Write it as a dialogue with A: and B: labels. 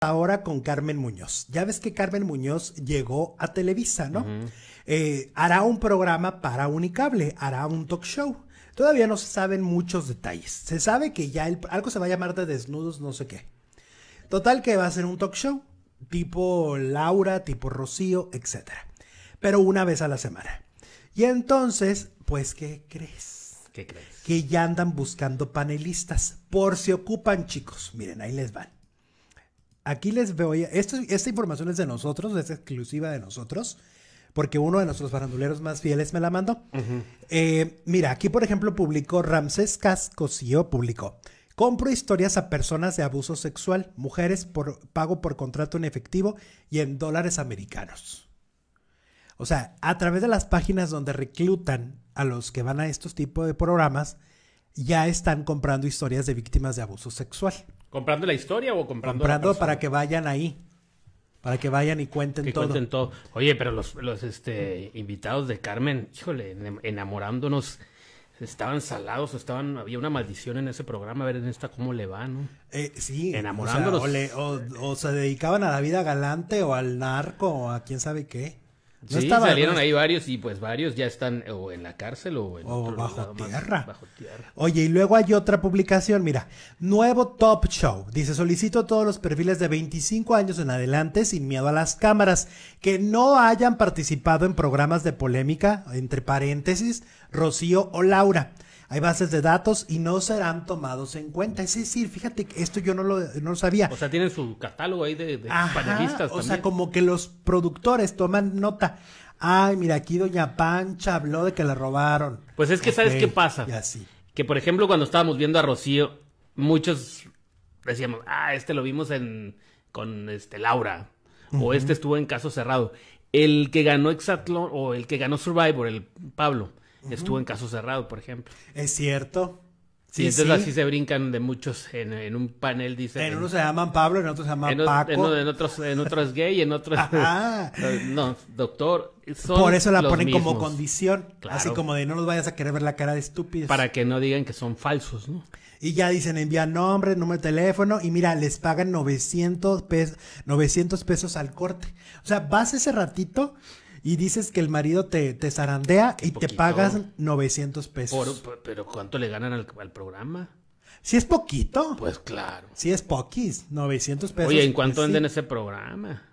A: Ahora con Carmen Muñoz. Ya ves que Carmen Muñoz llegó a Televisa, ¿no? Eh, hará un programa para Unicable, hará un talk show. Todavía no se saben muchos detalles. Se sabe que ya algo se va a llamar de desnudos, no sé qué. Total que va a ser un talk show, tipo Laura, tipo Rocío, etc. Pero una vez a la semana. Y entonces, pues, ¿qué crees? ¿Qué crees? Que ya andan buscando panelistas, por si ocupan, chicos. Miren, ahí les van. Aquí les veo esta información es de nosotros, es exclusiva de nosotros, porque uno de nuestros baranduleros más fieles me la mandó. Eh, mira, aquí por ejemplo publicó Ramsés yo e publicó. Compro historias a personas de abuso sexual, mujeres por pago por contrato en efectivo y en dólares americanos. O sea, a través de las páginas donde reclutan a los que van a estos tipos de programas, ya están comprando historias de víctimas de abuso sexual.
B: ¿Comprando la historia o comprando? Comprando para que
A: vayan ahí. Para que vayan y cuenten todo. Cuenten
B: todo. Oye, pero los, los este, invitados de Carmen, híjole, enamorándonos, estaban salados, estaban, había una maldición en ese programa, a ver en esta cómo le va, ¿no? Eh, sí. Enamorándonos.
A: o se dedicaban a la vida galante o al narco o a quién sabe qué salieron ahí
B: varios y pues varios ya están o en la cárcel o en oh, bajo, tierra.
A: Oye, y luego hay otra publicación, mira, nuevo Top Show. Dice, solicito todos los perfiles de 25 años en adelante sin miedo a las cámaras que no hayan participado en programas de polémica, entre paréntesis, Rocío o Laura hay bases de datos y no serán tomados en cuenta. Es decir, fíjate que esto yo no lo, no sabía. O
B: sea, tienen su catálogo ahí de, panelistas. O sea,
A: como que los productores toman nota. Ay, mira, aquí Doña Pancha habló de que la robaron.
B: Pues es que, ¿sabes qué pasa? Así. Que, por ejemplo, cuando estábamos viendo a Rocío, muchos decíamos, ah, este lo vimos en con este Laura. O este estuvo en caso cerrado. El que ganó Exatlón o el que ganó Survivor, el Pablo, estuvo en caso cerrado, por ejemplo. Es cierto. Sí, entonces así se brincan de muchos en, un panel dice en, uno se
A: llaman Pablo en otro se llaman Paco
B: en, otros otro es gay en otro Ah. no doctor por eso la ponen como condición así como
A: de no nos vayas a querer ver la cara de estúpidos para que no digan que son falsos no y ya dicen envían nombre número de teléfono y mira les pagan 900 900 pesos al corte o sea vas ese ratito y dices que el marido te, te zarandea y te pagas 900 pesos.
B: pero ¿cuánto le ganan al, programa?
A: Si es poquito. Pues claro. Si es poquis, 900 pesos. Oye, ¿en cuánto venden
B: pues ese programa?